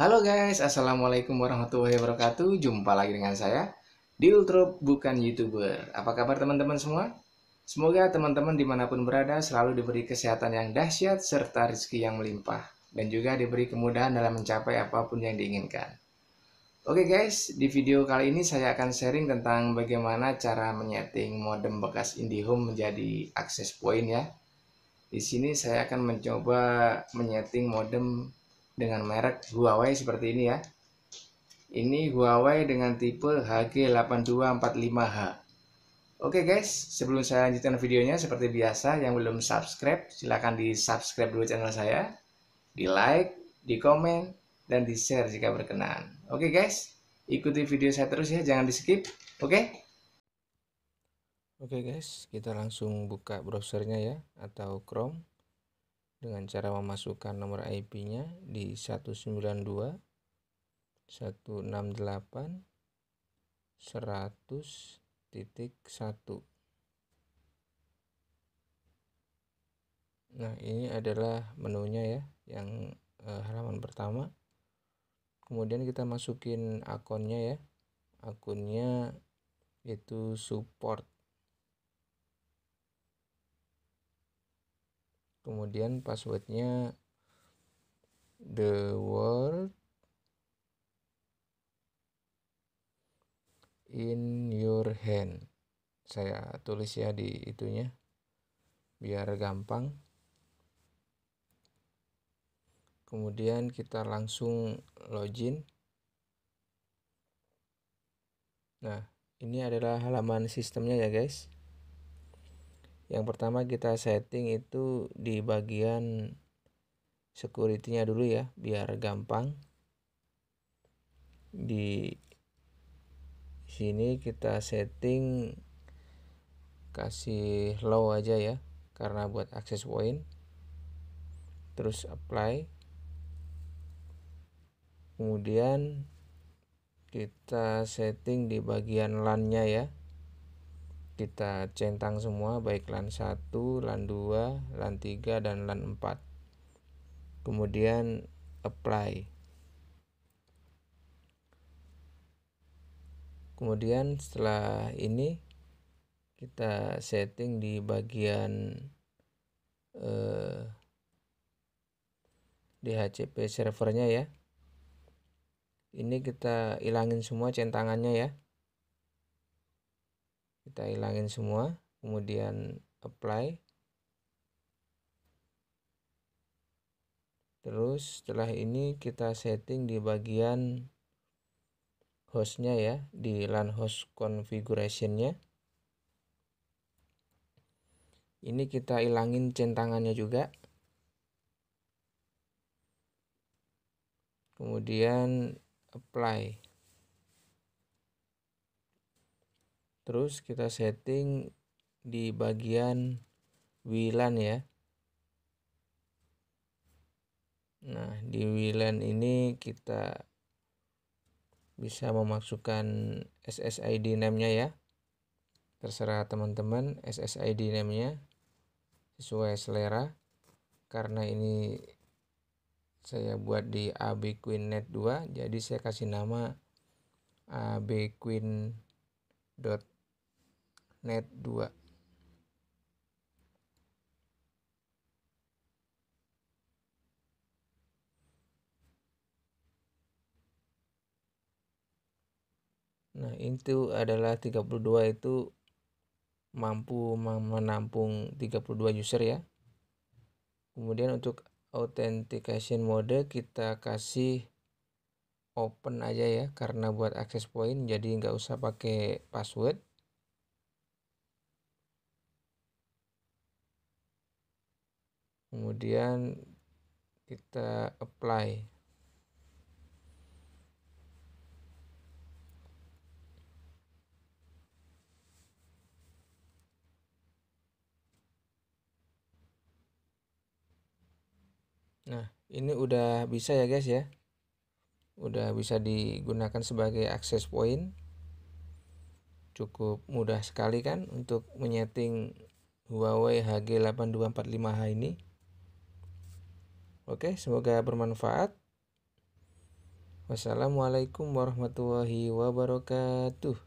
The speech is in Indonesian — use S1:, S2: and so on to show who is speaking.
S1: Halo guys, Assalamualaikum warahmatullahi wabarakatuh Jumpa lagi dengan saya di Ultra Bukan Youtuber Apa kabar teman-teman semua? Semoga teman-teman dimanapun berada selalu diberi kesehatan yang dahsyat serta rezeki yang melimpah Dan juga diberi kemudahan dalam mencapai apapun yang diinginkan Oke guys, di video kali ini saya akan sharing tentang bagaimana cara menyeting modem bekas IndiHome menjadi akses point ya di sini saya akan mencoba menyeting modem dengan merek Huawei seperti ini ya. Ini Huawei dengan tipe HG8245H. Oke guys, sebelum saya lanjutkan videonya seperti biasa yang belum subscribe silahkan di subscribe dulu channel saya. Di like, di komen, dan di share jika berkenan. Oke guys, ikuti video saya terus ya, jangan di skip. Oke?
S2: Oke guys, kita langsung buka browsernya ya atau Chrome dengan cara memasukkan nomor IP-nya di 192 168 100.1 Nah, ini adalah menunya ya, yang eh, halaman pertama. Kemudian kita masukin akunnya ya. Akunnya itu support kemudian passwordnya the world in your hand saya tulis ya di itunya biar gampang kemudian kita langsung login nah ini adalah halaman sistemnya ya guys yang pertama kita setting itu di bagian security-nya dulu ya biar gampang di sini kita setting kasih low aja ya karena buat access point terus apply kemudian kita setting di bagian LAN nya ya kita centang semua baik lan 1, lan 2, lan 3 dan lan 4. Kemudian apply. Kemudian setelah ini kita setting di bagian eh, DHCP servernya ya. Ini kita ilangin semua centangannya ya kita hilangin semua kemudian apply terus setelah ini kita setting di bagian hostnya ya di LAN host configurationnya ini kita hilangin centangannya juga kemudian apply terus kita setting di bagian WLAN ya nah di WLAN ini kita bisa memasukkan SSID name-nya ya terserah teman-teman SSID name-nya sesuai selera karena ini saya buat di AB Queen Net 2 jadi saya kasih nama Queen net 2 Nah itu adalah 32 itu mampu menampung 32 user ya kemudian untuk authentication mode kita kasih open aja ya karena buat access point jadi nggak usah pakai password kemudian kita apply Nah, ini udah bisa ya guys ya. Udah bisa digunakan sebagai access point. Cukup mudah sekali kan untuk menyeting Huawei HG8245H ini. Oke, semoga bermanfaat. Wassalamualaikum warahmatullahi wabarakatuh.